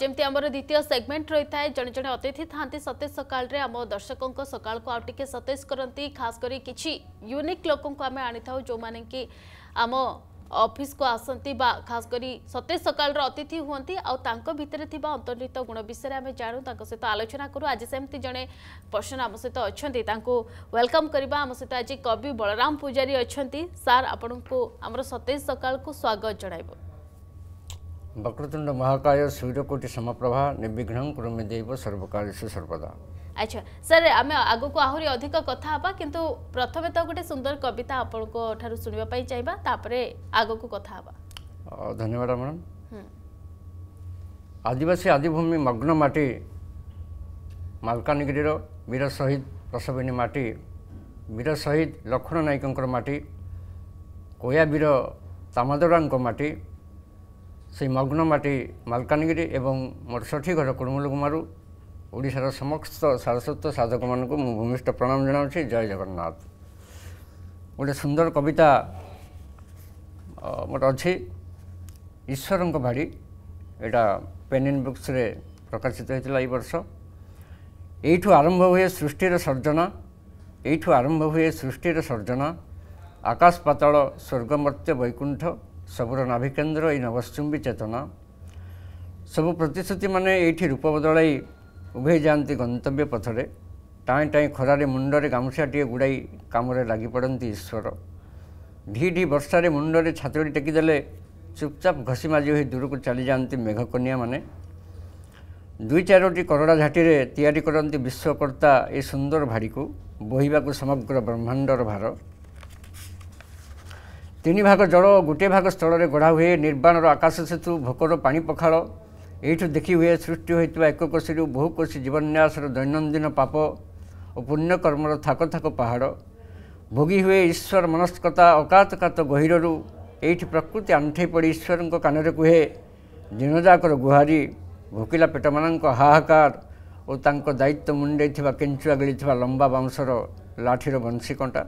जमी आम द्वितीय सेगमेंट रही था जड़े जड़े अतिथि था सतेज सकाल आम दर्शकों सकाल को आउटे सतेज करती खास कर किसी यूनिक लोकों आम आनी था जो मैंने कि आम ଅଫିସ୍ କୁ ଆସନ୍ତି ବା ଖାସ କରି ସତେଜ ସକାଳର ଅତିଥି ହୁଅନ୍ତି ଆଉ ତାଙ୍କ ଭିତରେ ଥିବା ଅନ୍ତର୍ନିହିତ ଗୁଣ ବିଷୟରେ ଆମେ ଜାଣୁ ତାଙ୍କ ସହିତ ଆଲୋଚନା କରୁ ଆଜି ସେମିତି ଜଣେ ପର୍ସନ୍ ଆମ ସହିତ ଅଛନ୍ତି ତାଙ୍କୁ ୱେଲକମ୍ କରିବା ଆମ ସହିତ ଆଜି କବି ବଳରାମ ପୂଜାରୀ ଅଛନ୍ତି ସାର୍ ଆପଣଙ୍କୁ ଆମର ସତେଜ ସକାଳକୁ ସ୍ୱାଗତ ଜଣାଇବୁ ବକ୍ରତୁଣ୍ଡ ମହାକାୟ ସୂର୍ଯ୍ୟକୋଟି ସମପ୍ରଭା ନିର୍ବିଘ୍ନ କୃମି ଦେବ ସର୍ବକାଳୀଷ ସର୍ବଦା ଆଚ୍ଛା ସାର୍ ଆମେ ଆଗକୁ ଆହୁରି ଅଧିକ କଥା ହେବା କିନ୍ତୁ ପ୍ରଥମେ ତ ଗୋଟେ ସୁନ୍ଦର କବିତା ଆପଣଙ୍କ ଠାରୁ ଶୁଣିବା ପାଇଁ ଚାହିଁବା ତାପରେ ଆଗକୁ କଥା ହେବା ଧନ୍ୟବାଦ ମ୍ୟାଡ଼ାମ୍ ଆଦିବାସୀ ଆଦିଭୂମି ମଗ୍ନ ମାଟି ମାଲକାନଗିରିର ବୀର ଶହୀଦ ପ୍ରସବିନୀ ମାଟି ବୀର ଶହୀଦ ଲକ୍ଷ୍ମଣ ନାୟକଙ୍କର ମାଟି କୋୟାବୀର ତାମଦରାଙ୍କ ମାଟି ସେଇ ମଗ୍ନ ମାଟି ମାଲକାନଗିରି ଏବଂ ମୋର ଷଠୀ ଘର କୁଡ଼ମୁଲୁକୁମାରୁ ଓଡ଼ିଶାର ସମସ୍ତ ସାରସ୍ୱତ ସାଧକମାନଙ୍କୁ ମୁଁ ଭୂମିଷ୍ଠ ପ୍ରଣାମ ଜଣାଉଛି ଜୟ ଜଗନ୍ନାଥ ଗୋଟେ ସୁନ୍ଦର କବିତା ମୋର ଅଛି ଈଶ୍ୱରଙ୍କ ବାଡ଼ି ଏଇଟା ପେନିନ୍ ବୁକ୍ସରେ ପ୍ରକାଶିତ ହୋଇଥିଲା ଏଇ ବର୍ଷ ଏଇଠୁ ଆରମ୍ଭ ହୁଏ ସୃଷ୍ଟିର ସର୍ଜନା ଏଇଠୁ ଆରମ୍ଭ ହୁଏ ସୃଷ୍ଟିର ସର୍ଜନା ଆକାଶ ପାତାଳ ସ୍ୱର୍ଗମର୍ତ୍ତ୍ୟ ବୈକୁଣ୍ଠ ସବୁର ନାଭିକେନ୍ଦ୍ର ଏଇ ନବସୁମ୍ବୀ ଚେତନା ସବୁ ପ୍ରତିଶ୍ରୁତିମାନେ ଏଇଠି ରୂପ ବଦଳାଇ ଉଭେଇ ଯାଆନ୍ତି ଗନ୍ତବ୍ୟ ପଥରେ ଟାଏଁ ଟାଏଁ ଖରାରେ ମୁଣ୍ଡରେ ଗାମୁଛାଟିଏ ଗୁଡ଼ାଇ କାମରେ ଲାଗିପଡ଼ନ୍ତି ଈଶ୍ୱର ଢ଼ି ଢ଼ି ବର୍ଷାରେ ମୁଣ୍ଡରେ ଛାତୁଡ଼ି ଟେକିଦେଲେ ଚୁପଚାପ ଘଷିମାଜି ହୋଇ ଦୂରକୁ ଚାଲିଯାଆନ୍ତି ମେଘକନିଆମାନେ ଦୁଇ ଚାରୋଟି କରଡ଼ା ଝାଟିରେ ତିଆରି କରନ୍ତି ବିଶ୍ୱକର୍ତ୍ତା ଏ ସୁନ୍ଦର ଭାରିକୁ ବୋହିବାକୁ ସମଗ୍ର ବ୍ରହ୍ମାଣ୍ଡର ଭାର ତିନି ଭାଗ ଜଳ ଗୋଟିଏ ଭାଗ ସ୍ଥଳରେ ଗଢ଼ା ହୁଏ ନିର୍ବାଣର ଆକାଶ ସେତୁ ଭୋକର ପାଣି ପଖାଳ ଏଇଠୁ ଦେଖି ହୁଏ ସୃଷ୍ଟି ହୋଇଥିବା ଏକ କୋଷୀରୁ ବହୁ କୋଷୀ ଜୀବନ୍ୟାସର ଦୈନନ୍ଦିନ ପାପ ଓ ପୁଣ୍ୟକର୍ମର ଥାକ ଥାକ ପାହାଡ଼ ଭୋଗି ହୁଏ ଈଶ୍ୱର ମନସ୍କତା ଅକାତ କାତ ଗହିରରୁ ଏଇଠି ପ୍ରକୃତି ଆଣ୍ଠେଇ ପଡ଼ି ଈଶ୍ୱରଙ୍କ କାନରେ କୁହେ ଦିନଯାକର ଗୁହାରି ଭୋକିଲା ପେଟମାନଙ୍କ ହାହାକାର ଓ ତାଙ୍କ ଦାୟିତ୍ୱ ମୁଣ୍ଡେଇଥିବା କେଞ୍ଚୁଆ ଗିଳିଥିବା ଲମ୍ବା ବାଉଁଶର ଲାଠିର ବଂଶୀ କଣ୍ଟା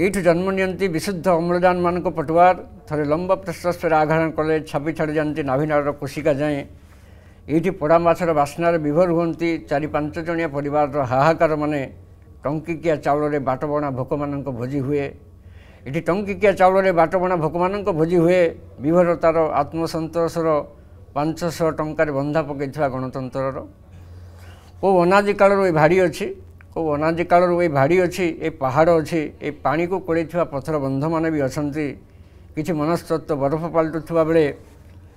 ଏଇଠୁ ଜନ୍ମ ନିଅନ୍ତି ବିଶୁଦ୍ଧ ଅମ୍ଳଜାନମାନଙ୍କ ପଟୁଆର ଥରେ ଲମ୍ବା ପ୍ରଶ୍ୱାସରେ ଆଘାରଣ କଲେ ଛାପି ଛାଡ଼ି ଯାଆନ୍ତି ନାଭିନାଳର କୋଷିକା ଯାଏଁ ଏଇଠି ପୋଡ଼ା ମାଛର ବାସ୍ନାରେ ବିଭୋର ହୁଅନ୍ତି ଚାରି ପାଞ୍ଚ ଜଣିଆ ପରିବାରର ହାହାକାରମାନେ ଟଙ୍କିକିଆ ଚାଉଳରେ ବାଟବଣା ଭୋକମାନଙ୍କ ଭୋଜି ହୁଏ ଏଠି ଟଙ୍କିକିଆ ଚାଉଳରେ ବାଟବଣା ଭୋକମାନଙ୍କ ଭୋଜି ହୁଏ ବିଭୋରତାର ଆତ୍ମସନ୍ତୋଷର ପାଞ୍ଚଶହ ଟଙ୍କାରେ ବନ୍ଧା ପକାଇଥିବା ଗଣତନ୍ତ୍ରର ଓ ଅନାଦି କାଳରୁ ଏ ଭାଡ଼ି ଅଛି କେଉଁ ଅନାଦି କାଳରୁ ଏଇ ଭାଡ଼ି ଅଛି ଏ ପାହାଡ଼ ଅଛି ଏ ପାଣିକୁ କୋଳେଇଥିବା ପଥର ବନ୍ଧମାନେ ବି ଅଛନ୍ତି କିଛି ମନସ୍ତତ୍ତ୍ୱ ବରଫ ପାଲଟୁଥିବା ବେଳେ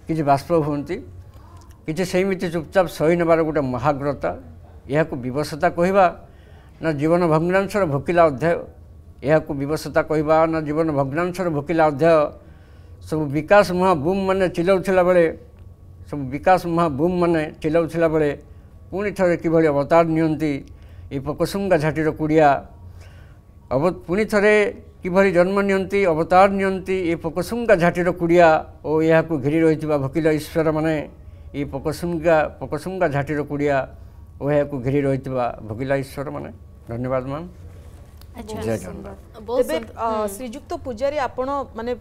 କିଛି ବାଷ୍ପ ହୁଅନ୍ତି କିଛି ସେମିତି ଚୁପଚାପ ସହି ନେବାର ଗୋଟେ ମହାଗ୍ରତା ଏହାକୁ ବିବସତା କହିବା ନା ଜୀବନ ଭଗ୍ନାଂଶର ଭୋକିଲା ଅଧ୍ୟାୟ ଏହାକୁ ବିବସତା କହିବା ନା ଜୀବନ ଭଗ୍ନାଂଶର ଭୋକିଲା ଅଧ୍ୟାୟ ସବୁ ବିକାଶ ମୁହାଁ ବୁମ୍ ମାନେ ଚିଲଉଥିଲା ବେଳେ ସବୁ ବିକାଶ ମୁହାଁ ବୁମ୍ ମାନେ ଚିଲଉଥିଲା ବେଳେ ପୁଣି ଥରେ କିଭଳି ଅବତାର ନିଅନ୍ତି ଏଇ ପକସୁଙ୍ଗା ଝାଟିର କୁଡ଼ିଆ ଅବ ପୁଣି ଥରେ କିଭଳି ଜନ୍ମ ନିଅନ୍ତି ଅବତାର ନିଅନ୍ତି ଏ ପକସୁଙ୍ଗା ଝାଟିର କୁଡ଼ିଆ ଓ ଏହାକୁ ଘେରି ରହିଥିବା ଭକିଲ ଈଶ୍ୱରମାନେ ଏ ପକସୁଙ୍ଗା ପକସୁଙ୍ଗା ଝାଟିର କୁଡ଼ିଆ ଓ ଏହାକୁ ଘେରି ରହିଥିବା ଭକିଲା ଈଶ୍ୱରମାନେ ଧନ୍ୟବାଦ ମ୍ୟାମ୍ ତେବେ ଶ୍ରୀଯୁକ୍ତ ପୂଜାରୀ ଆପଣ ମାନେ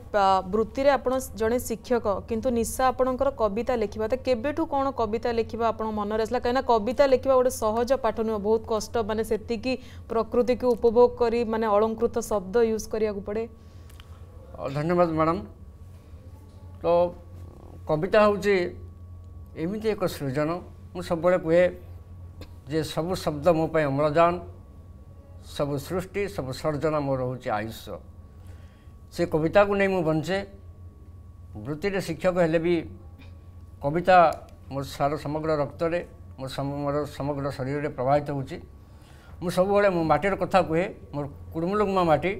ବୃତ୍ତିରେ ଆପଣ ଜଣେ ଶିକ୍ଷକ କିନ୍ତୁ ନିଶା ଆପଣଙ୍କର କବିତା ଲେଖିବା ତ କେବେଠୁ କ'ଣ କବିତା ଲେଖିବା ଆପଣ ମନରେ ଆସିଲା କାହିଁକିନା କବିତା ଲେଖିବା ଗୋଟେ ସହଜ ପାଠ ନୁହଁ ବହୁତ କଷ୍ଟ ମାନେ ସେତିକି ପ୍ରକୃତିକୁ ଉପଭୋଗ କରି ମାନେ ଅଳଙ୍କୃତ ଶବ୍ଦ ୟୁଜ୍ କରିବାକୁ ପଡ଼େ ଧନ୍ୟବାଦ ମ୍ୟାଡ଼ାମ୍ ତ କବିତା ହେଉଛି ଏମିତି ଏକ ସୃଜନ ମୁଁ ସବୁବେଳେ କୁହେ ଯେ ସବୁ ଶବ୍ଦ ମୋ ପାଇଁ ଅମ୍ଳଜାନ ସବୁ ସୃଷ୍ଟି ସବୁ ସର୍ଜନ ମୋର ହେଉଛି ଆୟୁଷ ସେ କବିତାକୁ ନେଇ ମୁଁ ବଞ୍ଚେ ବୃତ୍ତିରେ ଶିକ୍ଷକ ହେଲେ ବି କବିତା ମୋ ସାର ସମଗ୍ର ରକ୍ତରେ ମୋ ମୋର ସମଗ୍ର ଶରୀରରେ ପ୍ରବାହିତ ହେଉଛି ମୁଁ ସବୁବେଳେ ମୋ ମାଟିର କଥା କୁହେ ମୋର କୁଡ଼ମୁଲୁଗୁମା ମାଟି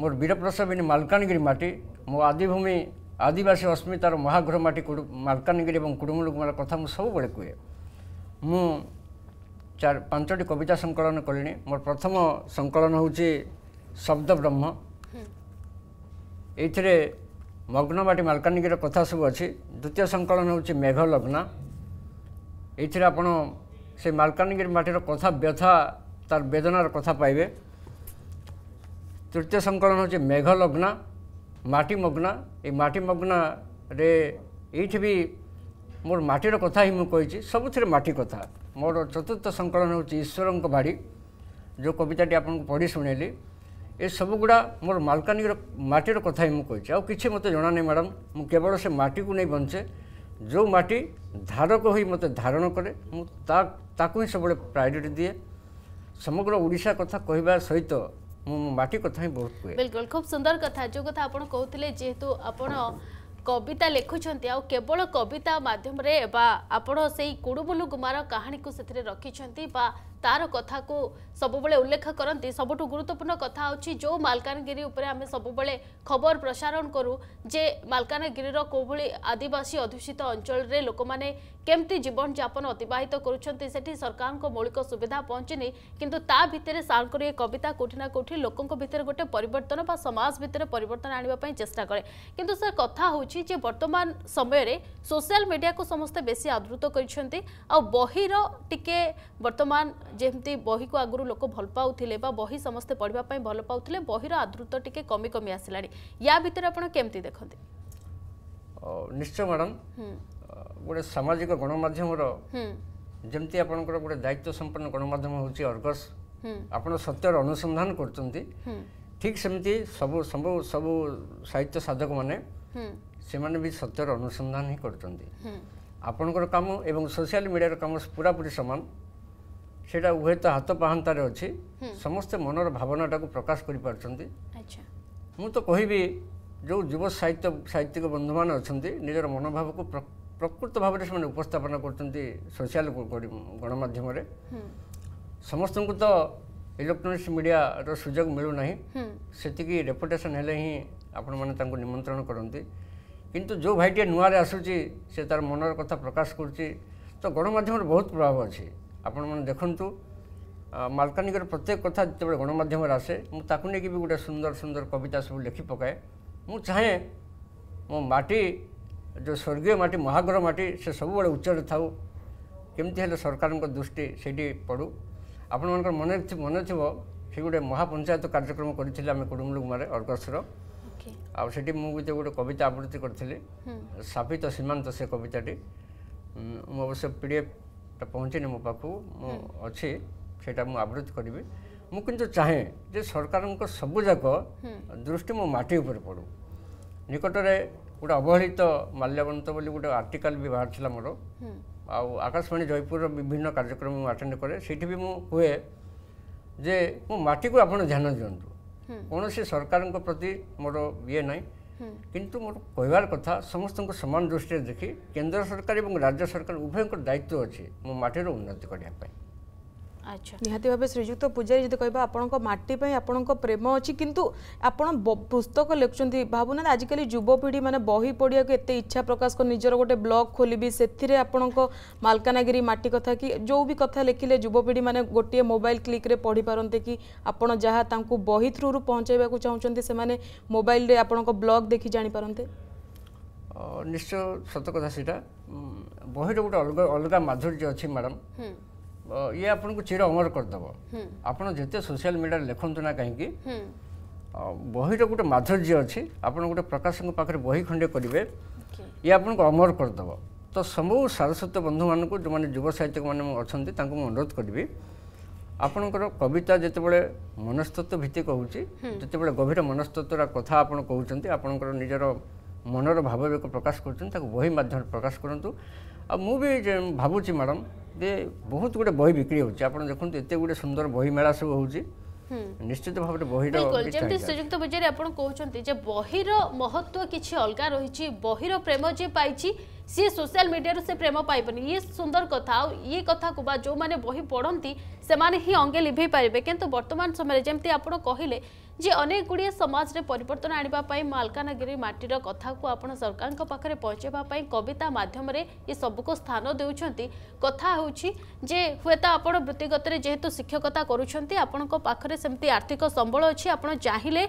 ମୋର ବୀରପ୍ରସବିନୀ ମାଲକାନଗିରି ମାଟି ମୋ ଆଦିଭୂମି ଆଦିବାସୀ ଅସ୍ମିତାର ମହାଘର ମାଟି କୁଡ଼ ମାଲକାନଗିରି ଏବଂ କୁଡ଼ମୁଲୁଗୁମାର କଥା ମୁଁ ସବୁବେଳେ କୁହେ ମୁଁ ଚାର ପାଞ୍ଚଟି କବିତା ସଂକଳନ କଲିଣି ମୋର ପ୍ରଥମ ସଂକଳନ ହେଉଛି ଶବ୍ଦ ବ୍ରହ୍ମ ଏଇଥିରେ ମଗ୍ନବାଟି ମାଲକାନଗିରିର କଥା ସବୁ ଅଛି ଦ୍ୱିତୀୟ ସଂକଳନ ହେଉଛି ମେଘ ଲଗ୍ନ ଏଇଥିରେ ଆପଣ ସେ ମାଲକାନଗିରି ମାଟିର କଥା ବ୍ୟଥା ତାର ବେଦନାର କଥା ପାଇବେ ତୃତୀୟ ସଂକଳନ ହେଉଛି ମେଘ ଲଗ୍ନା ମାଟି ମଗ୍ନା ଏଇ ମାଟି ମଗ୍ନାରେ ଏଇଠି ବି ମୋର ମାଟିର କଥା ହିଁ ମୁଁ କହିଛି ସବୁଥିରେ ମାଟି କଥା ମୋର ଚତୁର୍ଥ ସଂକଳନ ହେଉଛି ଈଶ୍ୱରଙ୍କ ବାଡ଼ି ଯେଉଁ କବିତାଟି ଆପଣଙ୍କୁ ପଢ଼ି ଶୁଣେଇଲି ଏସବୁଗୁଡ଼ା ମୋର ମାଲକାନଗିରି ମାଟିର କଥା ହିଁ ମୁଁ କହିଛି ଆଉ କିଛି ମୋତେ ଜଣା ନାହିଁ ମ୍ୟାଡ଼ାମ୍ ମୁଁ କେବଳ ସେ ମାଟିକୁ ନେଇ ବଞ୍ଚେ ଯେଉଁ ମାଟି ଧାରକ ହୋଇ ମୋତେ ଧାରଣ କରେ ମୁଁ ତା ତାକୁ ହିଁ ସବୁବେଳେ ପ୍ରାୟୋରିଟି ଦିଏ ସମଗ୍ର ଓଡ଼ିଶା କଥା କହିବା ସହିତ ମୁଁ ମାଟି କଥା ହିଁ ବହୁତ କୁହେ ବିଲକୁଲ ଖୁବ୍ ସୁନ୍ଦର କଥା ଯେଉଁ କଥା ଆପଣ କହୁଥିଲେ ଯେହେତୁ ଆପଣ କବିତା ଲେଖୁଛନ୍ତି ଆଉ କେବଳ କବିତା ମାଧ୍ୟମରେ ବା ଆପଣ ସେଇ କୁଡ଼ୁମୁଲୁ କୁମାର କାହାଣୀକୁ ସେଥିରେ ରଖିଛନ୍ତି ବା ତାର କଥାକୁ ସବୁବେଳେ ଉଲ୍ଲେଖ କରନ୍ତି ସବୁଠୁ ଗୁରୁତ୍ୱପୂର୍ଣ୍ଣ କଥା ହେଉଛି ଯେଉଁ ମାଲକାନଗିରି ଉପରେ ଆମେ ସବୁବେଳେ ଖବର ପ୍ରସାରଣ କରୁ ଯେ ମାଲକାନଗିରିର କେଉଁଭଳି ଆଦିବାସୀ ଅଧ୍ୟୁଷିତ ଅଞ୍ଚଳରେ ଲୋକମାନେ କେମିତି ଜୀବନଯାପନ ଅତିବାହିତ କରୁଛନ୍ତି ସେଠି ସରକାରଙ୍କ ମୌଳିକ ସୁବିଧା ପହଞ୍ଚିନି କିନ୍ତୁ ତା ଭିତରେ ସାର୍ଙ୍କର ଏ କବିତା କେଉଁଠି ନା କେଉଁଠି ଲୋକଙ୍କ ଭିତରେ ଗୋଟେ ପରିବର୍ତ୍ତନ ବା ସମାଜ ଭିତରେ ପରିବର୍ତ୍ତନ ଆଣିବା ପାଇଁ ଚେଷ୍ଟା କରେ କିନ୍ତୁ ସାର୍ କଥା ହେଉଛି ଯେ ବର୍ତ୍ତମାନ ସମୟରେ ସୋସିଆଲ ମିଡ଼ିଆକୁ ସମସ୍ତେ ବେଶୀ ଆଦୃତ କରିଛନ୍ତି ଆଉ ବହିର ଟିକେ ବର୍ତ୍ତମାନ ଯେମିତି ବହିକୁ ଆଗରୁ ଲୋକ ଭଲ ପାଉଥିଲେ ବା ବହି ସମସ୍ତେ ପଢ଼ିବା ପାଇଁ ଭଲ ପାଉଥିଲେ ବହିର ଆଦୃତ ଟିକେ କମି କମି ଆସିଲାଣି ୟା ଭିତରେ ଆପଣ କେମିତି ଦେଖନ୍ତି ନିଶ୍ଚୟ ମ୍ୟାଡ଼ାମ୍ ଗୋଟେ ସାମାଜିକ ଗଣମାଧ୍ୟମର ଯେମିତି ଆପଣଙ୍କର ଗୋଟେ ଦାୟିତ୍ୱ ସମ୍ପନ୍ନ ଗଣମାଧ୍ୟମ ହେଉଛି ଅର୍ଗସ ଆପଣ ସତ୍ୟର ଅନୁସନ୍ଧାନ କରୁଛନ୍ତି ଠିକ୍ ସେମିତି ସବୁ ସବୁ ସବୁ ସାହିତ୍ୟ ସାଧକ ମାନେ ସେମାନେ ବି ସତ୍ୟର ଅନୁସନ୍ଧାନ ହିଁ କରୁଛନ୍ତି ଆପଣଙ୍କର କାମ ଏବଂ ସୋସିଆଲ ମିଡ଼ିଆର କାମ ପୁରାପୁରି ସମାନ সেটা ହୁଏତ ହାତ ପାହାନ୍ତାରେ ଅଛି ସମସ୍ତେ ମନର ଭାବନାଟାକୁ ପ୍ରକାଶ କରିପାରୁଛନ୍ତି ମୁଁ ତ କହିବି ଯେଉଁ ଯୁବ ସାହିତ୍ୟ ସାହିତ୍ୟିକ ବନ୍ଧୁମାନେ ଅଛନ୍ତି ନିଜର ମନୋଭାବକୁ ପ୍ରକୃତ ଭାବରେ ସେମାନେ ଉପସ୍ଥାପନା କରୁଛନ୍ତି ସୋସିଆଲ ଗଣମାଧ୍ୟମରେ ସମସ୍ତଙ୍କୁ ତ ଇଲେକ୍ଟ୍ରୋନିକ୍ସ ମିଡ଼ିଆର ସୁଯୋଗ ମିଳୁନାହିଁ ସେତିକି ରେପୁଟେସନ୍ ହେଲେ ହିଁ ଆପଣମାନେ ତାଙ୍କୁ ନିମନ୍ତ୍ରଣ କରନ୍ତି କିନ୍ତୁ ଯେଉଁ ଭାଇଟିଏ ନୂଆରେ ଆସୁଛି ସେ ତା'ର ମନର କଥା ପ୍ରକାଶ କରୁଛି ତ ଗଣମାଧ୍ୟମରେ ବହୁତ ପ୍ରଭାବ ଅଛି ଆପଣମାନେ ଦେଖନ୍ତୁ ମାଲକାନଗିର ପ୍ରତ୍ୟେକ କଥା ଯେତେବେଳେ ଗଣମାଧ୍ୟମରେ ଆସେ ମୁଁ ତାକୁ ନେଇକି ବି ଗୋଟେ ସୁନ୍ଦର ସୁନ୍ଦର କବିତା ସବୁ ଲେଖି ପକାଏ ମୁଁ ଚାହେଁ ମୋ ମାଟି ଯେଉଁ ସ୍ୱର୍ଗୀୟ ମାଟି ମହାଗ୍ରହ ମାଟି ସେ ସବୁବେଳେ ଉଚ୍ଚରେ ଥାଉ କେମିତି ହେଲେ ସରକାରଙ୍କ ଦୃଷ୍ଟି ସେଇଠି ପଡ଼ୁ ଆପଣମାନଙ୍କର ମନେ ମନେ ଥିବ ସେ ଗୋଟେ ମହାପଞ୍ଚାୟତ କାର୍ଯ୍ୟକ୍ରମ କରିଥିଲେ ଆମେ କୁଡ଼ୁମଲୁଗୁମାରେ ଅର୍ଗସର ଆଉ ସେଠି ମୁଁ ବି ଗୋଟେ କବିତା ଆବୃତ୍ତି କରିଥିଲି ସ୍ଥାପିତ ସୀମାନ୍ତ ସେ କବିତାଟି ମୁଁ ଅବଶ୍ୟ ପି ଡି ଏଫ୍ ତ ପହଞ୍ଚିନି ମୋ ପାଖକୁ ମୁଁ ଅଛି ସେଇଟା ମୁଁ ଆବୃତ୍ତି କରିବି ମୁଁ କିନ୍ତୁ ଚାହେଁ ଯେ ସରକାରଙ୍କ ସବୁଯାକ ଦୃଷ୍ଟି ମୋ ମାଟି ଉପରେ ପଡ଼ୁ ନିକଟରେ ଗୋଟେ ଅବହେଳିତ ମାଲ୍ୟବନ୍ତ ବୋଲି ଗୋଟେ ଆର୍ଟିକାଲ ବି ବାହାରିଥିଲା ମୋର ଆଉ ଆକାଶବାଣୀ ଜୟପୁରର ବିଭିନ୍ନ କାର୍ଯ୍ୟକ୍ରମ ମୁଁ ଆଟେଣ୍ଡ କରେ ସେଇଠି ବି ମୁଁ ହୁଏ ଯେ ମୁଁ ମାଟିକୁ ଆପଣ ଧ୍ୟାନ ଦିଅନ୍ତୁ କୌଣସି ସରକାରଙ୍କ ପ୍ରତି ମୋର ଇଏ ନାହିଁ କିନ୍ତୁ ମୋର କହିବାର କଥା ସମସ୍ତଙ୍କୁ ସମାନ ଦୃଷ୍ଟିରେ ଦେଖି କେନ୍ଦ୍ର ସରକାର ଏବଂ ରାଜ୍ୟ ସରକାର ଉଭୟଙ୍କର ଦାୟିତ୍ୱ ଅଛି ମୋ ମାଟିର ଉନ୍ନତି କରିବା ପାଇଁ अच्छा निहाँ श्रीजुक्त पूजारी जी कह आपटी आप प्रेम अच्छी किंतु आपत पुस्तक लिखुं भावुना आजिकल युवपीढ़ी मैंने बही पढ़िया को इच्छा प्रकाश कर निजर गोटे ब्लग खोल से आपलकानगिरी मटी कथा कि जो भी कथ लिखिले युवपीढ़ी मैंने गोटे मोबाइल क्लिक्रे पढ़ी पारे कि आप जहाँ बही थ्रु रु पहुँचवाक चाहते से मैंने मोबाइल आप ब्लग देख जापारे निश्चय सत कथा सीटा बहुत गोटे अलग अलग माधुर्य अच्छी मैडम ଇଏ ଆପଣଙ୍କୁ ଚିର ଅମର କରିଦେବ ଆପଣ ଯେତେ ସୋସିଆଲ ମିଡ଼ିଆରେ ଲେଖନ୍ତୁ ନା କାହିଁକି ବହିର ଗୋଟେ ମାଧୁର୍ଯ୍ୟ ଅଛି ଆପଣ ଗୋଟେ ପ୍ରକାଶଙ୍କ ପାଖରେ ବହି ଖଣ୍ଡେ କରିବେ ଇଏ ଆପଣଙ୍କୁ ଅମର କରିଦେବ ତ ସବୁ ସାରସ୍ୱତ ବନ୍ଧୁମାନଙ୍କୁ ଯେଉଁମାନେ ଯୁବ ସାହିତ୍ୟକମାନେ ଅଛନ୍ତି ତାଙ୍କୁ ମୁଁ ଅନୁରୋଧ କରିବି ଆପଣଙ୍କର କବିତା ଯେତେବେଳେ ମନସ୍ତତ୍ୱ ଭିତ୍ତିକ ହେଉଛି ଯେତେବେଳେ ଗଭୀର ମନସ୍ତତ୍ୱର କଥା ଆପଣ କହୁଛନ୍ତି ଆପଣଙ୍କର ନିଜର ମନର ଭାବବେଗ ପ୍ରକାଶ କରୁଛନ୍ତି ତାକୁ ବହି ମାଧ୍ୟମରେ ପ୍ରକାଶ କରନ୍ତୁ ଆଉ ମୁଁ ବି ଭାବୁଛି ମ୍ୟାଡ଼ାମ୍ ଯେ ବହୁତ ଗୁଡ଼ିଏ ବହି ବିକ୍ରି ହେଉଛି ଆପଣ ଦେଖନ୍ତୁ ଏତେ ଗୁଡ଼ିଏ ସୁନ୍ଦର ବହି ମେଳା ସବୁ ହେଉଛି ନିଶ୍ଚିତ ଭାବରେ ବହିର ଯେମିତି ଶ୍ରୀଯୁକ୍ତ ବିଜୟରେ ଆପଣ କହୁଛନ୍ତି ଯେ ବହିର ମହତ୍ଵ କିଛି ଅଲଗା ରହିଛି ବହିର ପ୍ରେମ ଯିଏ ପାଇଛି ସିଏ ସୋସିଆଲ ମିଡ଼ିଆରୁ ସେ ପ୍ରେମ ପାଇବନି ଇଏ ସୁନ୍ଦର କଥା ଆଉ ଇଏ କଥାକୁ ବା ଯେଉଁମାନେ ବହି ପଢ଼ନ୍ତି ସେମାନେ ହିଁ ଅଙ୍ଗେ ଲିଭେଇ ପାରିବେ କିନ୍ତୁ ବର୍ତ୍ତମାନ ସମୟରେ ଯେମିତି ଆପଣ କହିଲେ ଯେ ଅନେକ ଗୁଡ଼ିଏ ସମାଜରେ ପରିବର୍ତ୍ତନ ଆଣିବା ପାଇଁ ମାଲକାନଗିରି ମାଟିର କଥାକୁ ଆପଣ ସରକାରଙ୍କ ପାଖରେ ପହଞ୍ଚାଇବା ପାଇଁ କବିତା ମାଧ୍ୟମରେ ଏ ସବୁକୁ ସ୍ଥାନ ଦେଉଛନ୍ତି କଥା ହେଉଛି ଯେ ହୁଏତ ଆପଣ ବୃତ୍ତିଗତରେ ଯେହେତୁ ଶିକ୍ଷକତା କରୁଛନ୍ତି ଆପଣଙ୍କ ପାଖରେ ସେମିତି ଆର୍ଥିକ ସମ୍ବଳ ଅଛି ଆପଣ ଚାହିଁଲେ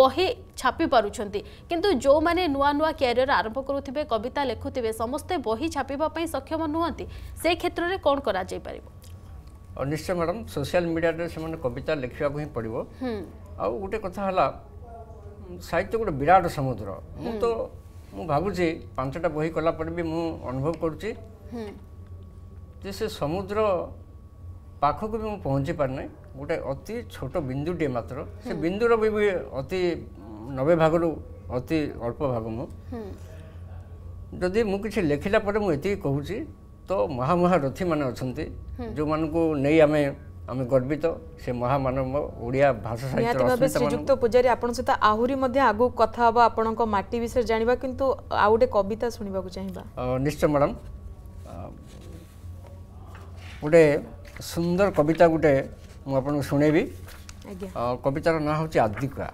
ବହି ଛାପି ପାରୁଛନ୍ତି କିନ୍ତୁ ଯେଉଁମାନେ ନୂଆ ନୂଆ କ୍ୟାରିୟର ଆରମ୍ଭ କରୁଥିବେ କବିତା ଲେଖୁଥିବେ ସମସ୍ତେ ବହି ଛାପିବା ପାଇଁ ସକ୍ଷମ ନୁହନ୍ତି ସେ କ୍ଷେତ୍ରରେ କ'ଣ କରାଯାଇପାରିବ ନିଶ୍ଚୟ ମ୍ୟାଡ଼ାମ୍ ସୋସିଆଲ ମିଡ଼ିଆରେ ସେମାନେ କବିତା ଲେଖିବାକୁ ହିଁ ପଡ଼ିବ ଆଉ ଗୋଟେ କଥା ହେଲା ସାହିତ୍ୟ ଗୋଟେ ବିରାଟ ସମୁଦ୍ର ମୁଁ ତ ମୁଁ ଭାବୁଛି ପାଞ୍ଚଟା ବହି କଲା ପରେ ବି ମୁଁ ଅନୁଭବ କରୁଛି ଯେ ସେ ସମୁଦ୍ର ପାଖକୁ ବି ମୁଁ ପହଞ୍ଚି ପାରିନାହିଁ ଗୋଟେ ଅତି ଛୋଟ ବିନ୍ଦୁଟିଏ ମାତ୍ର ସେ ବିନ୍ଦୁର ବି ଅତି ନବେ ଭାଗରୁ ଅତି ଅଳ୍ପ ଭାଗ ମୁଁ ଯଦି ମୁଁ କିଛି ଲେଖିଲା ପରେ ମୁଁ ଏତିକି କହୁଛି ତ ମହାମହାରଥୀମାନେ ଅଛନ୍ତି ଯେଉଁମାନଙ୍କୁ ନେଇ ଆମେ আমি গর্বিত সে মহামানব ওড়িয়া ভাষা সাহিত্য ভাবে শ্রীযুক্ত পূজারী আপনার সহ আহরি মধ্যে আগু কথা হবা আপনার মাটি বিষয়ে জাঁয়া কিন্তু আউ গোটে কবিতা শুণবা চাহিবা নিশ্চয় ম্যাডাম গোটে সুন্দর কবিতা গোটে মু আপনার শুনেবি কবিতার না হচ্ছে আদিকা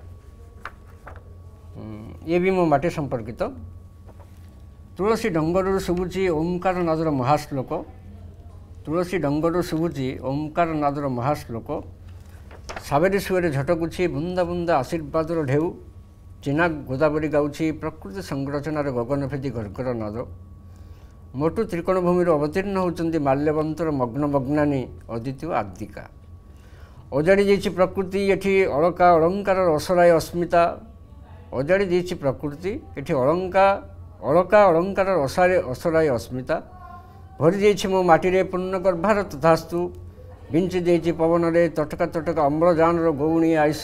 ইয়ে বি মো মাটি সম্পর্কিত তুলসী ডঙ্গরু শুভুছি ওঙ্কার নজর মহাশ্লোক ତୁଳସୀ ଡଙ୍ଗରୁ ଶୁଭୁଛି ଓମକାର ନାଦର ମହାଶ୍ଳୋକ ସାବେରୀ ସୁଅରେ ଝଟକୁଛି ବୁନ୍ଦା ବୁନ୍ଦା ଆଶୀର୍ବାଦର ଢେଉ ଚିହ୍ନା ଗୋଦାବରୀ ଗାଉଛି ପ୍ରକୃତି ସଂରଚନାର ଗଗନ ଗଗନଫେଦି ଗର୍ଗର ନାଦ ମୋଟୁ ତ୍ରିକୋଣଭୂମିରୁ ଅବତୀର୍ଣ୍ଣ ହେଉଛନ୍ତି ମାଲ୍ୟବନ୍ତର ମଗ୍ନମଗ୍ନାନୀ ଅଦିତ୍ୟ ଆଦିକା ଅଜାଡ଼ି ଦେଇଛି ପ୍ରକୃତି ଏଠି ଅଳକା ଅଳଙ୍କାରର ଅସରାଏ ଅସ୍ମିତା ଅଜାଡ଼ି ଦେଇଛି ପ୍ରକୃତି ଏଠି ଅଳଙ୍କା ଅଳକା ଅଳଙ୍କାରର ଅସାରେ ଅସରାଏ ଅସ୍ମିତା ভরিদেছি মো মাটিরে পূর্ণকর ভারত ধাস্তু বিঞ্চি দিয়েছি পবনরে তটকা তটকা অম্লজানর গৌণী আয়ুষ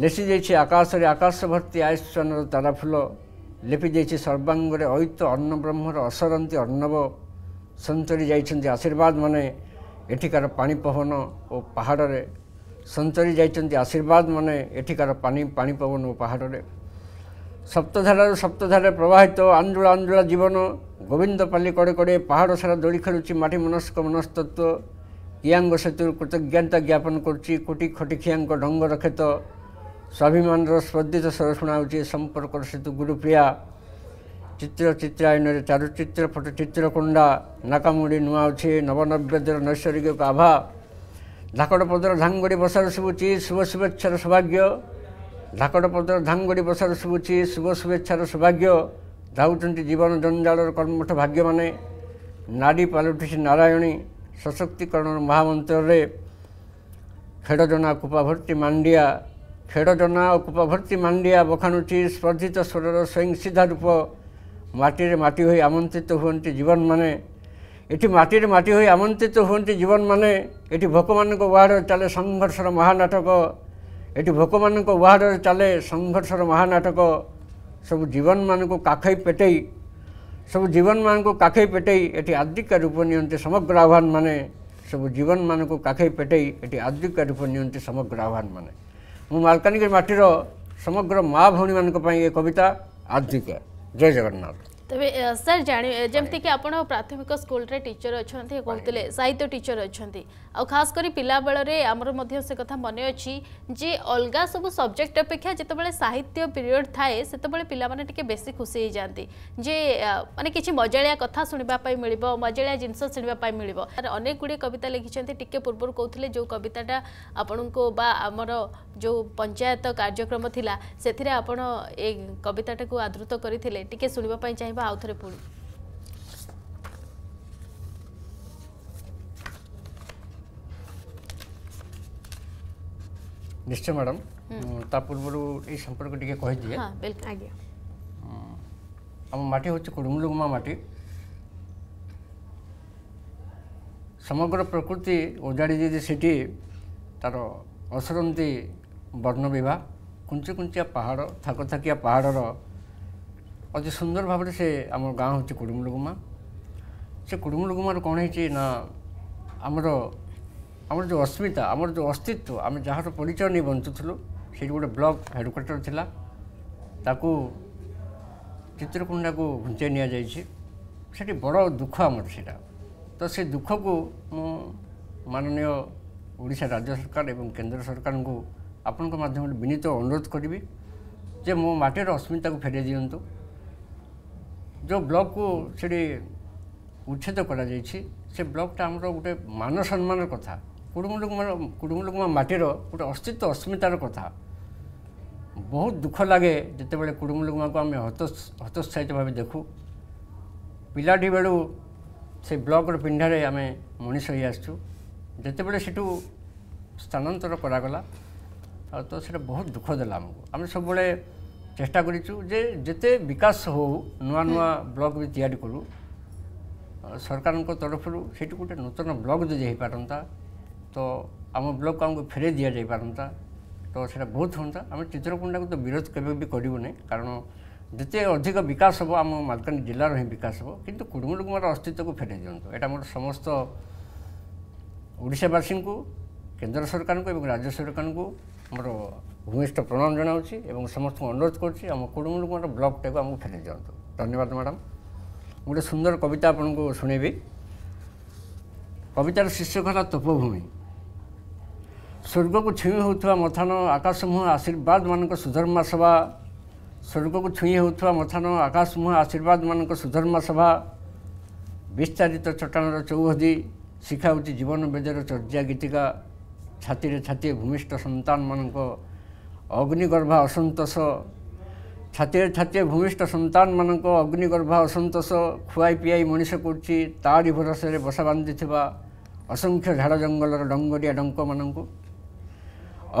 লেসি দিয়েছি আকাশরে আকাশ ভর্তি আয়ুষ্চন্দ্র তারাফুল লেপি দিয়েছি সর্বাঙ্গরে ঐত অন্নব্রহ্মর অসরন্তি অর্ণব সঞ্চরি যাইছেন আশীর্বাদ মানে এঠিকার পাণিপবন ও পাহাড়রে সঞ্চরি যাইছেন আশীর্বাদ মানে এঠিকার পানি পাণিপবন ও পাহাড়রে ସପ୍ତଧାରାରୁ ସପ୍ତଧାରାରେ ପ୍ରବାହିତ ଆଞ୍ଜୁଳା ଆଞ୍ଜୁଳା ଜୀବନ ଗୋବିନ୍ଦ ପାଲି କଡ଼େ କଡ଼େ ପାହାଡ଼ ସାରା ଦୋଳି ଖେଳୁଛି ମାଟି ମନସ୍କ ମନସ୍ତତ୍ଵ କିଆଙ୍ଗ ସେତୁରୁ କୃତଜ୍ଞତା ଜ୍ଞାପନ କରୁଛି କୋଟି ଖଟିଖିଆଙ୍କ ଢଙ୍ଗର କ୍ଷେତ ସ୍ୱାଭିମାନର ସ୍ପର୍ଦ୍ଧିତ ସ୍ୱର ଶୁଣାଉଛି ସମ୍ପର୍କର ସେତୁ ଗୁରୁପ୍ରିୟା ଚିତ୍ର ଚିତ୍ରାୟନରେ ଚାରୁଚିତ୍ର ପଟ ଚିତ୍ରକୁଣ୍ଡା ନାକାମୁଡ଼ି ନୁଆଉଛି ନବନବେଦର ନୈସର୍ଗିକ ଆଭା ଢାକଡ଼ ପଦର ଧାଙ୍ଗୁଡ଼ି ବସାରୁ ଶୁଭୁଛି ଶୁଭ ଶୁଭେଚ୍ଛାର ସୌଭାଗ୍ୟ ଢାକଟପଦର ଧାମଗଡ଼ି ବସାର ଶୁଭୁଛି ଶୁଭ ଶୁଭେଚ୍ଛାର ସୌଭାଗ୍ୟ ଧାଉଛନ୍ତି ଜୀବନ ଜଞ୍ଜାଳର କର୍ମଠ ଭାଗ୍ୟମାନେ ନାରୀ ପାଲଟିଛି ନାରାୟଣୀ ସଶକ୍ତିକରଣର ମହାମନ୍ତ୍ରରେ ଖେଡ଼ଜନା କୁପାଭର୍ତ୍ତି ମାଣ୍ଡିଆ ଖେଡ଼ଜନା ଓ କୁପାଭର୍ତ୍ତି ମାଣ୍ଡିଆ ବଖାଣୁଛି ସ୍ପର୍ଦ୍ଧିତ ସ୍ୱରର ସ୍ୱୟଂ ସିଧା ରୂପ ମାଟିରେ ମାଟି ହୋଇ ଆମନ୍ତ୍ରିତ ହୁଅନ୍ତି ଜୀବନମାନେ ଏଠି ମାଟିରେ ମାଟି ହୋଇ ଆମନ୍ତ୍ରିତ ହୁଅନ୍ତି ଜୀବନମାନେ ଏଠି ଭୋକମାନଙ୍କ ୱାର୍ଡ଼ ଚାଲେ ସଂଘର୍ଷର ମହାନାଟକ ये भोक मान वार्डर चले संघर्ष महानाटक सब जीवन मान काखई पेटे सब जीवन मान काखई पेटे ये आद्रिका रूप नि समग्र आह्वान मान सब जीवन मान काखई पेटे ये आद्रिका रूप नि समग्र आह्वान मान मुलकानगि मटीर समग्र माँ भाई ये कविता आद्रिका जय जगन्नाथ তবে স্যার জানি যেমিতিকি আপনার প্রাথমিক স্কুলের টিচর অনেক কହୁলে সাহিত্য টিচর অনেক আস করে পিলাবেলার আমার সে কথা মনে অছি যে অলগা সব সবজেক্ট অপেক্ষা যেতবে সাহিত্য পিরিয়ড থাকে সেতবে পিলা মানে টিকি বেশি খুশি হয়ে যাতে যে মানে কিছু মজাড়িয়া কথা শুণবা মিলব মজাড়িয়া জিনিস শুণবা মিলব অনেক গুড়ি কবিতা লিখিছেন টিকি পূর্ব কৌলে যে কবিতাটা আপনার বা আমার যে পঞ্চায়েত কার্যক্রম লা সেথিরে আপনার এই কবিতাটা আদৃত করে টিকি শুণবা চাইব କରିବା ଆଉଥରେ ପୁଣି ନିଶ୍ଚୟ ମ୍ୟାଡ଼ାମ୍ ତା ପୂର୍ବରୁ ଏଇ ସମ୍ପର୍କ ଟିକେ କହିଦିଏ ଆଜ୍ଞା ଆମ ମାଟି ହେଉଛି କୁଡ଼ୁମୁଲୁଗୁମା ମାଟି ସମଗ୍ର ପ୍ରକୃତି ଓଜାଡ଼ି ଦେଇଛି ସେଠି ତା'ର ଅସରନ୍ତି ବର୍ଣ୍ଣ ବିବାହ କୁଞ୍ଚି କୁଞ୍ଚିଆ ପାହାଡ଼ ଥାକ ଥାକିଆ ପାହାଡ଼ର ଅତି ସୁନ୍ଦର ଭାବରେ ସେ ଆମ ଗାଁ ହେଉଛି କୁଡ଼ୁମୁଲୁଗୁମା ସେ କୁଡ଼ୁମୁଲୁଗୁମାର କ'ଣ ହେଇଛି ନା ଆମର ଆମର ଯେଉଁ ଅସ୍ମିତା ଆମର ଯେଉଁ ଅସ୍ତିତ୍ୱ ଆମେ ଯାହାର ପରିଚୟ ନେଇ ବଞ୍ଚୁଥିଲୁ ସେଇଠି ଗୋଟେ ବ୍ଲକ୍ ହେଡ଼କ୍ୱାର୍ଟର ଥିଲା ତାକୁ ଚିତ୍ରକୁଣ୍ଡାକୁ ଘୁଞ୍ଚାଇ ନିଆଯାଇଛି ସେଠି ବଡ଼ ଦୁଃଖ ଆମର ସେଇଟା ତ ସେ ଦୁଃଖକୁ ମୁଁ ମାନନୀୟ ଓଡ଼ିଶା ରାଜ୍ୟ ସରକାର ଏବଂ କେନ୍ଦ୍ର ସରକାରଙ୍କୁ ଆପଣଙ୍କ ମାଧ୍ୟମରେ ବିନୀତ ଅନୁରୋଧ କରିବି ଯେ ମୋ ମାଟିର ଅସ୍ମିତାକୁ ଫେରାଇ ଦିଅନ୍ତୁ ଯେଉଁ ବ୍ଲକକୁ ସେଠି ଉଚ୍ଛେଦ କରାଯାଇଛି ସେ ବ୍ଲକଟା ଆମର ଗୋଟେ ମାନ ସମ୍ମାନର କଥା କୁଡ଼ୁମୁଡ଼ୁମା କୁଡ଼ୁମୁଡ଼ୁମା ମାଟିର ଗୋଟେ ଅସ୍ତିତ୍ୱ ଅସ୍ମିତାର କଥା ବହୁତ ଦୁଃଖ ଲାଗେ ଯେତେବେଳେ କୁଡ଼ୁମୁଡ଼ୁମାକୁ ଆମେ ହତ ହତୋତ୍ସାହିତ ଭାବେ ଦେଖୁ ପିଲାଟି ବେଳୁ ସେ ବ୍ଲକର ପିଣ୍ଡାରେ ଆମେ ମଣିଷ ହୋଇ ଆସିଛୁ ଯେତେବେଳେ ସେଠୁ ସ୍ଥାନାନ୍ତର କରାଗଲା ତ ସେଇଟା ବହୁତ ଦୁଃଖ ଦେଲା ଆମକୁ ଆମେ ସବୁବେଳେ চেষ্টা করেছু যে যেতে বিকাশ হো নূয়া নূয়া ব্লক বি তৈরি করু সরকারଙ୍କ তরফরু সেটি গোটে নূতন ব্লক যদি হইপারন্তা তো আম ব্লক আমাকে ফেরাই দিয়া যাইপারন্তা তো সেটা বহুত হুঁতা আমি চিত্রকুণ্ডাকে তো বিরোধ কেবে বি করবুনি কারণ যেতে অধিক বিকাশ হব আম মালকানগি জেলার ହିଁ বিকাশ হব কিন্তু কুড়মুল কুমার অস্তিত্বকে ফেরাই দিও এটা আমার সমস্ত ଓଡ଼ିଶାବାସୀଙ୍କୁ କେନ୍ଦ୍ର ସରକାରଙ୍କୁ ଏବଂ ରାଜ୍ୟ ସରକାରଙ୍କୁ ଆମର ଭୂମିଷ୍ଠ ପ୍ରଣାମ ଜଣାଉଛି ଏବଂ ସମସ୍ତଙ୍କୁ ଅନୁରୋଧ କରୁଛି ଆମ କୁଡ଼ୁମୁଡ଼ୁ ଗୋଟେ ବ୍ଲକ୍ଟାକୁ ଆମକୁ ଫେରାଇ ଦିଅନ୍ତୁ ଧନ୍ୟବାଦ ମ୍ୟାଡ଼ାମ୍ ଗୋଟେ ସୁନ୍ଦର କବିତା ଆପଣଙ୍କୁ ଶୁଣେଇବି କବିତାର ଶୀର୍ଷକ ହେଲା ତୋପଭୂମି ସ୍ୱର୍ଗକୁ ଛୁଇଁ ହେଉଥିବା ମଥାନ ଆକାଶମୁହ ଆଶୀର୍ବାଦମାନଙ୍କ ସୁଧର୍ମା ସଭା ସ୍ୱର୍ଗକୁ ଛୁଇଁ ହେଉଥିବା ମଥାନ ଆକାଶମୁହ ଆଶୀର୍ବାଦମାନଙ୍କ ସୁଧର୍ମା ସଭା ବିସ୍ତାରିତ ଚଟାଣର ଚୌହଦୀ ଶିଖାଉଛି ଜୀବନ ବେଦର ଚର୍ଯ୍ୟା ଗୀତିକା ଛାତିରେ ଛାତିଏ ଭୂମିଷ୍ଠ ସନ୍ତାନମାନଙ୍କ ଅଗ୍ନିଗର୍ଭା ଅସନ୍ତୋଷ ଛାତିରେ ଛାତିରେ ଭୂମିଷ୍ଠ ସନ୍ତାନମାନଙ୍କ ଅଗ୍ନିଗର୍ଭା ଅସନ୍ତୋଷ ଖୁଆଇ ପିଆଇ ମଣିଷ କରୁଛି ତାରି ଭରସାରେ ବସା ବାନ୍ଧିଥିବା ଅସଂଖ୍ୟ ଝାଡ଼ ଜଙ୍ଗଲର ଡଙ୍ଗରିଆ ଡଙ୍କମାନଙ୍କୁ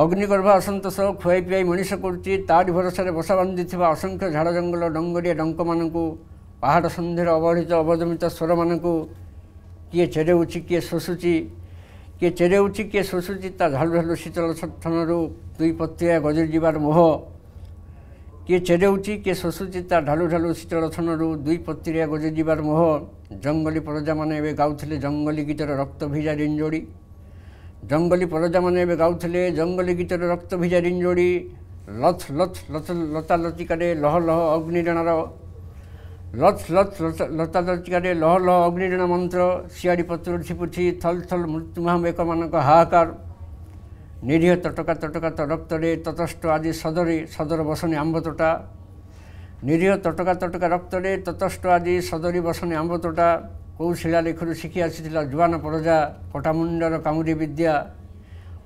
ଅଗ୍ନିଗର୍ଭା ଅସନ୍ତୋଷ ଖୁଆଇ ପିଆଇ ମଣିଷ କରୁଛି ତାରି ଭରସାରେ ବସା ବାନ୍ଧିଥିବା ଅସଂଖ୍ୟ ଝାଡ଼ ଜଙ୍ଗଲ ଡଙ୍ଗରିଆ ଡଙ୍କମାନଙ୍କୁ ପାହାଡ଼ ସନ୍ଧିର ଅବହେଳିତ ଅବଦମିତ ସ୍ୱରମାନଙ୍କୁ କିଏ ଚେରଉଛି କିଏ ଶୋଷୁଛି କିଏ ଚେରେଉଛି କିଏ ଶୋଷୁଛି ତା ଝାଲୁ ଝାଲୁ ଶୀତଳ ଛନରୁ ଦୁଇ ପତ୍ରିଆ ଗଜରି ଯିବାର ମୋହ କିଏ ଚେରେଉଛି କିଏ ଶୋଷୁଛି ତା ଢାଲୁ ଢାଲୁ ଶୀତଳ ଛନରୁ ଦୁଇ ପତ୍ରିଆ ଗଜରି ଯିବାର ମୋହ ଜଙ୍ଗଲୀ ପ୍ରଜାମାନେ ଏବେ ଗାଉଥିଲେ ଜଙ୍ଗଲୀ ଗୀତର ରକ୍ତ ଭିଜା ରିଞ୍ଜୋଡ଼ି ଜଙ୍ଗଲୀ ପ୍ରଜାମାନେ ଏବେ ଗାଉଥିଲେ ଜଙ୍ଗଲୀ ଗୀତର ରକ୍ତ ଭିଜା ରିଞ୍ଜୋଡ଼ି ଲଥ ଲଥ ଲଥ ଲତିକାରେ ଲହ ଲହ ଅଗ୍ନିରାଣାର ଲଚ୍ ଲଚ୍ ଲତା ଲତିକାରେ ଲହ ଲହ ଅଗ୍ନିଣ ମନ୍ତ୍ର ସିଆଡ଼ି ପତ୍ର ଛିପୁଛି ଥଲ ଥଲ ମୃତ୍ୟୁମାମ ଏକମାନଙ୍କ ହାହାକାର ନିରୀହ ତଟକା ତଟକା ତ ରକ୍ତରେ ତତଷ୍ଟ ଆଦି ସଦରେ ସଦର ବସନି ଆମ୍ବ ତୋଟା ନିରୀହ ତଟକା ତଟକା ରକ୍ତରେ ତତଷ୍ଟ ଆଦି ସଦରି ବସନି ଆମ୍ବ ତୋଟା କେଉଁ ଶିଳାଲେଖରୁ ଶିଖି ଆସିଥିଲା ଜୁଆନ ପରଜା କଟାମୁଣ୍ଡର କାମୁଡ଼ି ବିଦ୍ୟା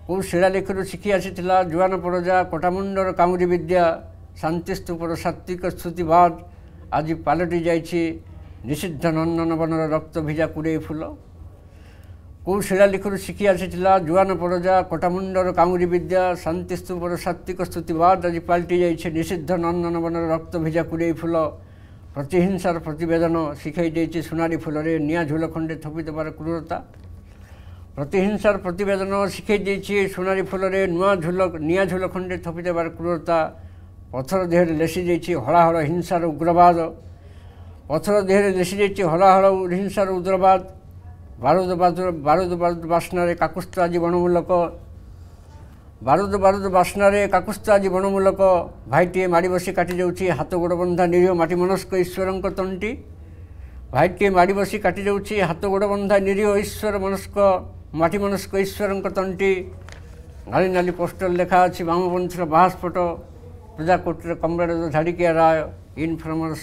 କେଉଁ ଶିଳାଲେଖରୁ ଶିଖି ଆସିଥିଲା ଜୁଆନ ପରଜା କଟାମୁଣ୍ଡର କାମୁଡ଼ି ବିଦ୍ୟା ଶାନ୍ତି ଶାନ୍ତିସ୍ତୂପର ସାତ୍ତ୍ୱିକ ସ୍ତୁତିବାଦ ଆଜି ପାଲଟି ଯାଇଛି ନିଷିଦ୍ଧ ନନ୍ଦନବନର ରକ୍ତ ଭିଜା କୁଡ଼େଇ ଫୁଲ କେଉଁ ଶିଳାଲିଖରୁ ଶିଖି ଆସିଥିଲା ଜୁଆନ ପରଜା କୋଟାମୁଣ୍ଡର କାମୁରୀ ବିଦ୍ୟା ଶାନ୍ତି ସ୍ତୂପର ସାତ୍ତ୍ୱିକ ସ୍ତୁତିବାଦ ଆଜି ପାଲଟି ଯାଇଛି ନିଷିଦ୍ଧ ନନ୍ଦନବନର ରକ୍ତ ଭିଜା କୁଡ଼େଇ ଫୁଲ ପ୍ରତିହିଂସାର ପ୍ରତିବେଦନ ଶିଖାଇ ଦେଇଛି ସୁନାରୀ ଫୁଲରେ ନିଆଁ ଝୁଲ ଖଣ୍ଡେ ଥପିଦେବାର କ୍ରୂରତା ପ୍ରତିହିଂସାର ପ୍ରତିବେଦନ ଶିଖାଇ ଦେଇଛି ସୁନାରୀ ଫୁଲରେ ନୂଆ ଝୁଲ ନିଆଁ ଝୁଲ ଖଣ୍ଡେ ଥପିଦେବାର କ୍ରୂରତା ପଥର ଦେହରେ ଲେସିଯାଇଛି ହଳାହଳ ହିଂସାର ଉଗ୍ରବାଦ ପଥର ଦେହରେ ଲେସିଯାଇଛି ହଳାହଳ ହିଂସାର ଉଗ୍ରବାଦ ବାରୁଦ ବାରୁଦ ବାରୁଦ ବାସ୍ନାରେ କାକୁସ୍ତ ଆଜି ବଣମୂଲକ ବାରୁଦ ବାରୁଦ ବାସ୍ନାରେ କାକୁସ୍ତ ଆଜି ବଣମୂଲକ ଭାଇଟିଏ ମାଡ଼ି ବସି କାଟିଯାଉଛି ହାତ ଗୋଡ଼ ବନ୍ଧା ନିରୀହ ମାଟି ମନସ୍କ ଈଶ୍ୱରଙ୍କ ତଣ୍ଟି ଭାଇଟିଏ ମାଡ଼ି ବସି କାଟିଯାଉଛି ହାତ ଗୋଡ଼ ବନ୍ଧା ନିରୀହ ଈଶ୍ୱର ମନସ୍କ ମାଟି ମନସ୍କ ଈଶ୍ୱରଙ୍କ ତଣ୍ଟି ନାଲି ନାଲି ପୋଷ୍ଟର ଲେଖା ଅଛି ବାମପନ୍ଥୀର ବାହାସ୍ଫୋଟ पूजाकुट्र कमराट झाडिकिया राय इन फर्मस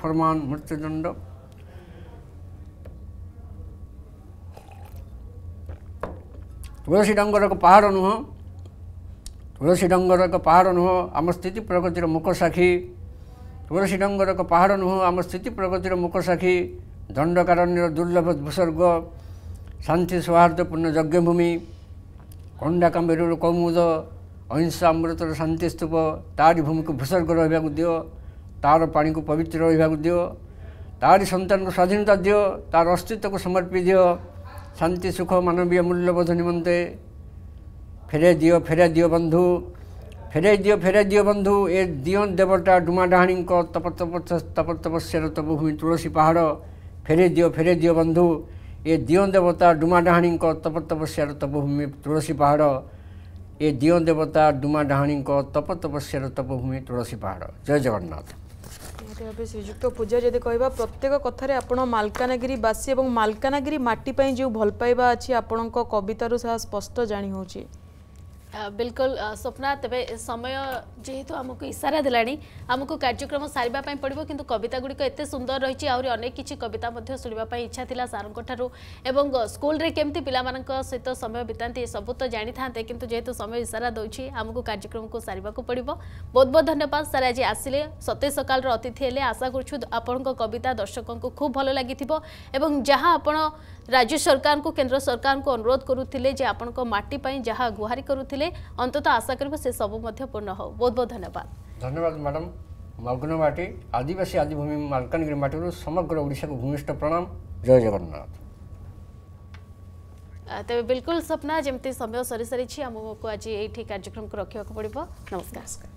फरमा मृत्युदण्ड तुलसी डङ्गर एक पाहाड नुह तुलसी डङ्गर एक पाहाड आम स्थिति प्रगतिर मुखसाखी तुलसी डङ्गरको पाहाड नुह आम स्थिति प्रगतिर मुखसाखी दण्डकारण्य दुर्लभ विसर्ग शान्ति सौहारपूर्ण जज्ञभूमि अन्डा काम्बर कौमुद अहिंसा अमृत र शान्ति स्तूप तारि भूमिको भूसर्ग रह पवित्र रहेको दियो तारि सन्तको स्वाधीनता दियो तार अस्तित्वको समर्पि दियो शान्ति सुख मनवीय मूल्यबोध निमन्ते फेरै दि फेरा दियो बन्धु फेराइ दियो फेरा दियो बन्धु ए दिउँ देवता डुमा डाणीको तपत तप तपस्यार तपभूमि तुलसी पाहाड फेरी दियो फेरै दि बन्धु ए दिउँ देवता डुमा डाणीको तप तपस्यार तपभूमि तुलसी पाहाड ଏ ଦିଅଁ ଦେବତା ଡୁମା ଡାହାଣୀଙ୍କ ତପ ତପସ୍ୟାର ତପଭୂମି ତୁଳସୀ ପାହାଡ଼ ଜୟ ଜଗନ୍ନାଥ ଭାବେ ଶ୍ରୀଯୁକ୍ତ ପୂଜା ଯଦି କହିବା ପ୍ରତ୍ୟେକ କଥାରେ ଆପଣ ମାଲକାନଗିରିବାସୀ ଏବଂ ମାଲକାନଗିରି ମାଟି ପାଇଁ ଯେଉଁ ଭଲ ପାଇବା ଅଛି ଆପଣଙ୍କ କବିତାରୁ ତାହା ସ୍ପଷ୍ଟ ଜାଣି ହେଉଛି बिल्कुल स्वप्ना तेज समय जेहेतु आमको इशारा देलानी आमको कार्यक्रम सारे पड़ो कि कविता गुड़िक एत सुंदर रही आहरी अनेक किसी कविता शुणापी इच्छा था सारों एवं स्कूल केमती पाला सहित समय बिताते सबू तो जानी था कितु जेहेतु समय इशारा दौर आमको कार्यक्रम को सारे पड़ो बहुत बहुत धन्यवाद सर आज आसिले सते सकाल अतिथि हेले आशा करविता दर्शक को खूब भल लगी जहाँ आप ରାଜ୍ୟ ସରକାରଙ୍କୁ କେନ୍ଦ୍ର ସରକାରଙ୍କୁ ଅନୁରୋଧ କରୁଥିଲେ ଯେ ଆପଣଙ୍କ ମାଟି ପାଇଁ ଯାହା ଗୁହାରି କରୁଥିଲେ ଅନ୍ତତଃ ଆଶା କରିବ ସେ ସବୁ ମଧ୍ୟ ପୂର୍ଣ୍ଣ ହେଉ ବହୁତ ବହୁତ ଧନ୍ୟବାଦ ଧନ୍ୟବାଦ ମ୍ୟାଡ଼ାମ୍ ମଗ୍ନ ମାଟି ଆଦିବାସୀ ଆଦିଭୂମି ମାଲକାନଗିରି ମାଟିରୁ ସମଗ୍ର ଓଡ଼ିଶାକୁ ଭୂମିଷ୍ଠ ପ୍ରଣାମ ଜୟ ଜଗନ୍ନାଥ ତେବେ ବିଲକୁଲ ସପ୍ନା ଯେମିତି ସମୟ ସରିସାରିଛି ଆମକୁ ଆଜି ଏଇଠି କାର୍ଯ୍ୟକ୍ରମକୁ ରଖିବାକୁ ପଡ଼ିବ ନମସ୍କାର